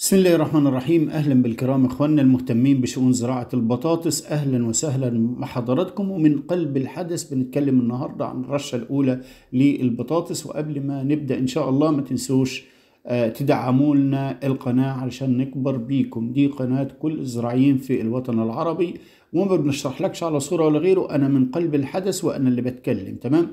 بسم الله الرحمن الرحيم اهلا بالكرام اخواننا المهتمين بشؤون زراعه البطاطس اهلا وسهلا بحضراتكم ومن قلب الحدث بنتكلم النهارده عن الرشه الاولى للبطاطس وقبل ما نبدا ان شاء الله ما تنسوش آه، تدعموا لنا القناة علشان نكبر بيكم دي قناة كل الزراعيين في الوطن العربي وما بنشرحلكش على صورة ولا غيره أنا من قلب الحدث وأنا اللي بتكلم تمام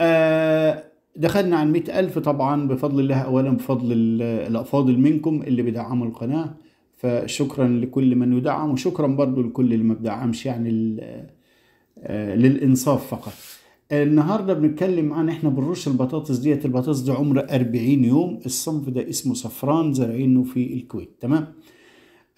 آه دخلنا عن مئة ألف طبعا بفضل الله أولا بفضل الأفاضل منكم اللي بيدعموا القناة فشكرا لكل من يدعم وشكرا برضو لكل اللي ما بدعمش يعني آه، للإنصاف فقط النهاردة بنتكلم عن احنا بنرش البطاطس ديت البطاطس دي عمر 40 يوم الصنف ده اسمه صفران زارعينه في الكويت تمام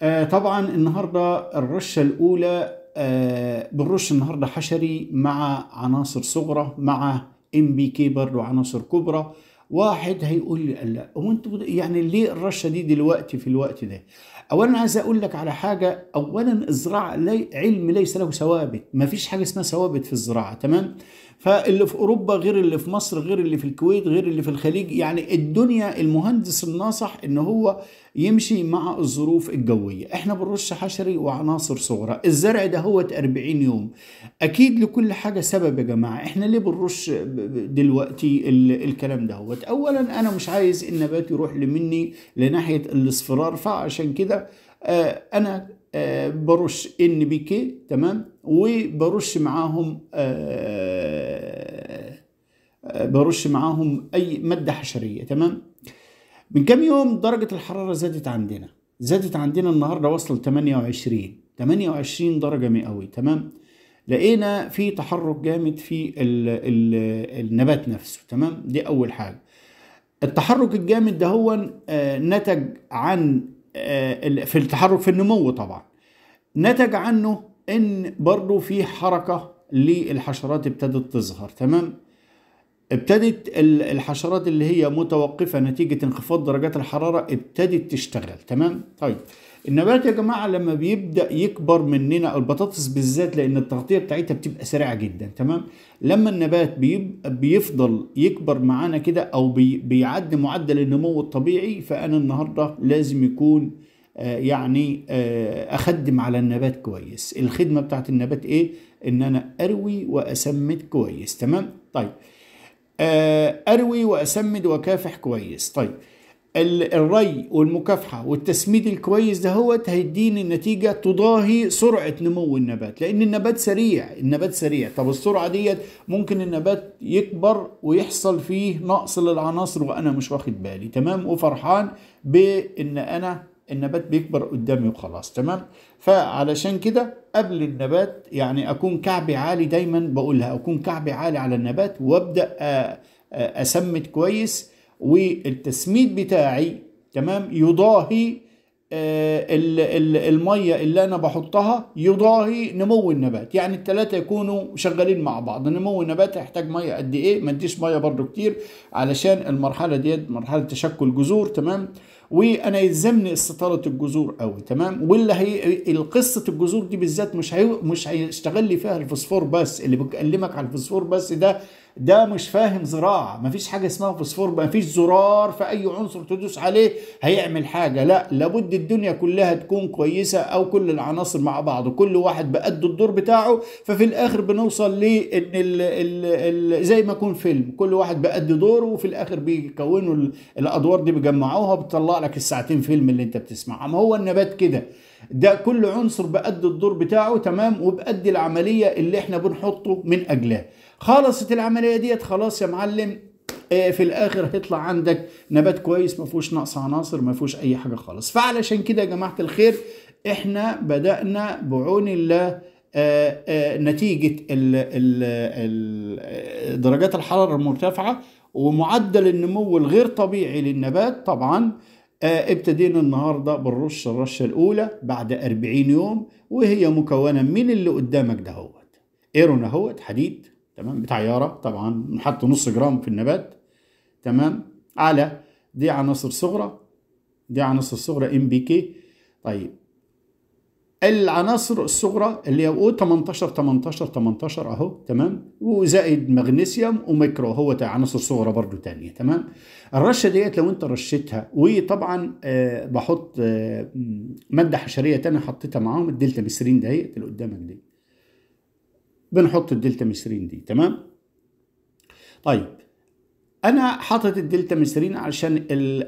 آه، طبعا النهاردة الرشة الأولى آه، بنرش النهاردة حشري مع عناصر صغرى مع ام بي كي برضه عناصر كبرى واحد هيقول لي لا هو انتوا يعني ليه الرشه دي دلوقتي في الوقت ده اولا عايز اقول لك على حاجه اولا الزراعه لي علم ليس له ثوابت ما فيش حاجه اسمها ثوابت في الزراعه تمام فاللي في اوروبا غير اللي في مصر غير اللي في الكويت غير اللي في الخليج يعني الدنيا المهندس الناصح ان هو يمشي مع الظروف الجوية احنا بنرش حشري وعناصر صغرى الزرع ده هو 40 يوم اكيد لكل حاجة سبب يا جماعة احنا ليه بنرش دلوقتي الكلام ده هو اولا انا مش عايز النبات يروح مني لناحية الاصفرار فعشان كده آه انا آه برش ان بي كي تمام وبرش معاهم آه, آه، برش معاهم اي ماده حشريه تمام من كام يوم درجة الحرارة زادت عندنا زادت عندنا النهاردة وصل 28 28 درجة مئوية تمام لقينا في تحرك جامد في الـ الـ النبات نفسه تمام دي أول حاجة التحرك الجامد ده هو آه، نتج عن آه، في التحرك في النمو طبعا نتج عنه ان برضو في حركة للحشرات ابتدت تظهر تمام ابتدت الحشرات اللي هي متوقفة نتيجة انخفاض درجات الحرارة ابتدت تشتغل تمام طيب النبات يا جماعة لما بيبدأ يكبر مننا البطاطس بالذات لأن التغطية بتاعتها بتبقى سريعة جدا تمام لما النبات بيفضل يكبر معانا كده أو بيعدي معدل النمو الطبيعي فأنا النهاردة لازم يكون آه، يعني آه، أخدم على النبات كويس الخدمة بتاعت النبات إيه؟ إن أنا أروي وأسمد كويس تمام طيب آه، أروي وأسمد وأكافح كويس طيب الري والمكافحة والتسميد الكويس ده هو هيديني النتيجة تضاهي سرعة نمو النبات لأن النبات سريع النبات سريع طب السرعة ديت ممكن النبات يكبر ويحصل فيه نقص للعناصر وأنا مش واخد بالي تمام وفرحان بأن أنا النبات بيكبر قدامي وخلاص تمام فعلشان كده قبل النبات يعني اكون كعبي عالي دايما بقولها اكون كعبي عالي على النبات وابدا اسمد كويس والتسميد بتاعي تمام يضاهي آه، المية اللي أنا بحطها يضاهي نمو النبات يعني التلاتة يكونوا شغالين مع بعض نمو النبات هيحتاج مية قد إيه ما اديش مية برضو كتير علشان المرحلة ديت مرحلة تشكل جذور تمام وانا يلزمني استطاله الجذور قوي تمام واللي هي القصه الجذور دي بالذات مش هي... مش هيشتغل لي فيها الفوسفور بس اللي بكلمك على الفوسفور بس ده ده مش فاهم زراعه مفيش حاجه اسمها فوسفور مفيش زرار في اي عنصر تدوس عليه هيعمل حاجه لا لابد الدنيا كلها تكون كويسه او كل العناصر مع بعض كل واحد بقد الدور بتاعه ففي الاخر بنوصل لان زي ما يكون فيلم كل واحد بقد دوره وفي الاخر بيكونوا الادوار دي بيجمعوها بتطلع لك الساعتين فيلم اللي انت بتسمعها ما هو النبات كده ده كل عنصر بقد الدور بتاعه تمام وبقد العمليه اللي احنا بنحطه من اجلها خلصت العمليه ديت خلاص يا معلم إيه، في الاخر هيطلع عندك نبات كويس ما فيهوش نقص عناصر ما فيهوش اي حاجه خالص فعلشان كده يا جماعه الخير احنا بدانا بعون الله آه، آه، نتيجة درجات الحرارة المرتفعة ومعدل النمو الغير طبيعي للنبات طبعا آه، ابتدينا النهاردة بنرش الرشة الأولى بعد 40 يوم وهي مكونة من اللي قدامك دهوت ايرون اهوت حديد تمام بتاع يارا طبعا نحط نص جرام في النبات تمام على دي عناصر صغرى دي عناصر صغرى ام بي كي طيب العناصر الصغرى اللي هي او 18 18 18 اهو تمام وزائد مغنيسيوم وميكرو هو عناصر صغرى برضو ثانيه تمام الرشه ديت لو انت رشيتها وطبعا آه بحط آه ماده حشريه ثانيه حطيتها معاهم الدلتا ميسرين دهيت اللي قدامك دي بنحط الدلتا مسرين دي تمام طيب انا حاطط الدلتا مسرين علشان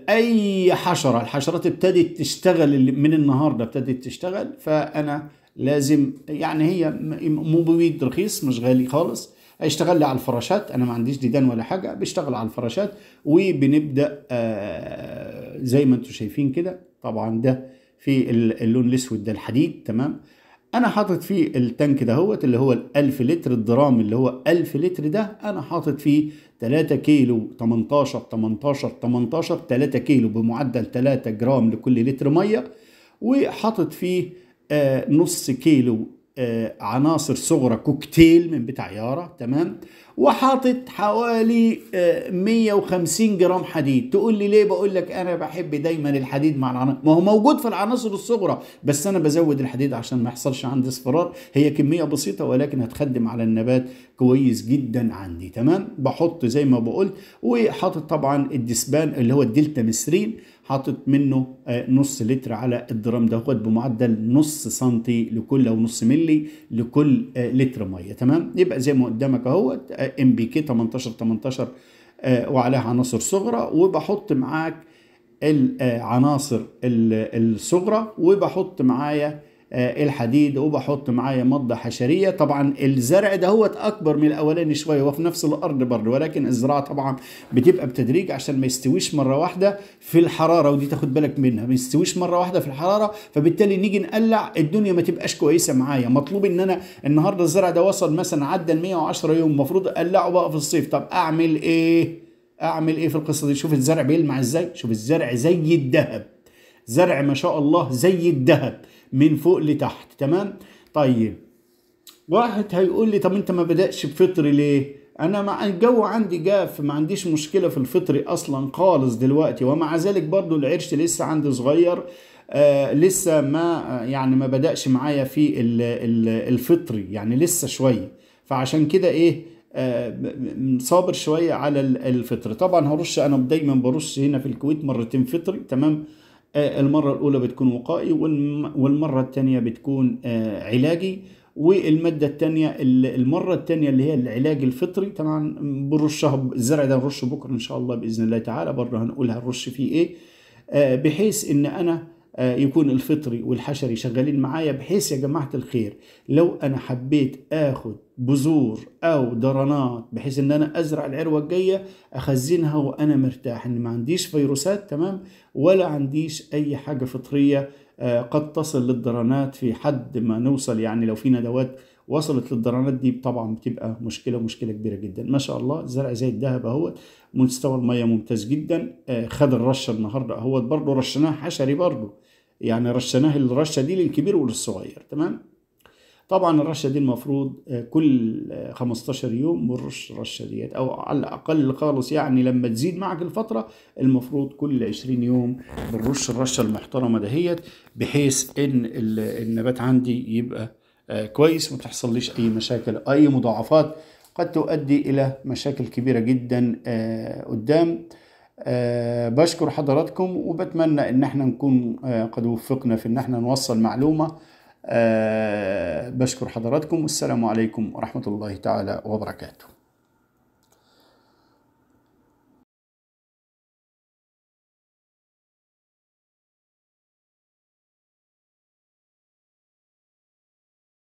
اي حشره الحشرات ابتدت تشتغل من النهارده ابتدت تشتغل فانا لازم يعني هي مبيد رخيص مش غالي خالص هيشتغل لي على الفراشات انا ما عنديش ديدان ولا حاجه بيشتغل على الفراشات وبنبدا آه، زي ما انتم شايفين كده طبعا ده في اللون الاسود ده الحديد تمام انا حاطط فيه التانك هوت اللي هو ال1000 لتر الدرام اللي هو 1000 لتر ده انا حاطط فيه 3 كيلو 18 18 18 3 كيلو بمعدل 3 جرام لكل لتر ميه وحاطط فيه آه، نص كيلو آه، عناصر صغرى كوكتيل من بتاع يارا تمام وحاطط حوالي 150 آه، جرام حديد تقول لي ليه بقول لك انا بحب دايما الحديد مع العناصر ما هو موجود في العناصر الصغرى بس انا بزود الحديد عشان ما يحصلش عندي اصفرار هي كميه بسيطه ولكن هتخدم على النبات كويس جدا عندي تمام بحط زي ما بقول وحاطط طبعا الدسبان اللي هو الدلتا مسرين حاطط منه آه، نص لتر على الدرام ده بمعدل نص سنتي لكل او نص ملي لكل آه، لتر ميه تمام يبقى زي ما قدامك اهو ام بي كي 18 18 وعليها عناصر صغرى وبحط معاك العناصر آه، الصغرى وبحط معايا آه، الحديد وبحط معايا مضة حشرية طبعا الزرع دهوت أكبر من الأولاني شوية وفي نفس الأرض برضه ولكن الزراعة طبعا بتبقى بتدريج عشان ما يستويش مرة واحدة في الحرارة ودي تاخد بالك منها ما يستويش مرة واحدة في الحرارة فبالتالي نيجي نقلع الدنيا ما تبقاش كويسة معايا مطلوب إن أنا النهاردة الزرع ده وصل مثلا عدى ال 110 يوم المفروض أقلعه بقى في الصيف طب أعمل إيه؟ أعمل إيه في القصة دي؟ شوف الزرع بيلمع إزاي؟ شوف الزرع زي الذهب زرع ما شاء الله زي الذهب من فوق لتحت تمام طيب واحد هيقول لي طب انت ما بدأش بفطري ليه انا مع الجو عندي جاف ما عنديش مشكلة في الفطري اصلا خالص دلوقتي ومع ذلك برضو العرش لسه عندي صغير آه لسه ما آه، يعني ما بدأش معايا في الفطري يعني لسه شوية فعشان كده ايه آه صابر شوية على الفطر طبعا هرش انا دايما برش هنا في الكويت مرتين فطري تمام المرة الأولى بتكون وقائي والمرة الثانية بتكون آه، علاجي والمادة الثانية المرة الثانية اللي هي العلاج الفطري طبعا بنرشها الزرع ده هنرشه بكرة إن شاء الله بإذن الله تعالى بره هنقول هنرش فيه إيه آه، بحيث إن أنا آه، يكون الفطري والحشري شغالين معايا بحيث يا جماعة الخير لو أنا حبيت آخد بذور أو درنات بحيث إن أنا أزرع العروة الجاية أخزنها وأنا مرتاح إن ما عنديش فيروسات تمام ولا عنديش أي حاجة فطرية آه، قد تصل للدرنات في حد ما نوصل يعني لو في ندوات وصلت للدرانات دي طبعا بتبقى مشكله مشكله كبيره جدا ما شاء الله زرع زي الذهب اهوت مستوى الميه ممتاز جدا آه، خد الرشه النهارده اهوت برضو رشناه حشري برضو يعني رشناه الرشه دي للكبير وللصغير تمام طبعا الرشه دي المفروض آه، كل 15 آه، يوم مرش الرشه ديت او على الاقل خالص يعني لما تزيد معك الفتره المفروض كل 20 يوم بنرش الرشه المحترمه دهيت بحيث ان النبات عندي يبقى آه، كويس ما تحصلليش اي مشاكل اي مضاعفات قد تؤدي الى مشاكل كبيره جدا قدام آه، بشكر حضراتكم وبتمنى ان احنا نكون آه، قد وفقنا في ان احنا نوصل معلومة آه، بشكر حضراتكم والسلام عليكم ورحمة الله تعالى وبركاته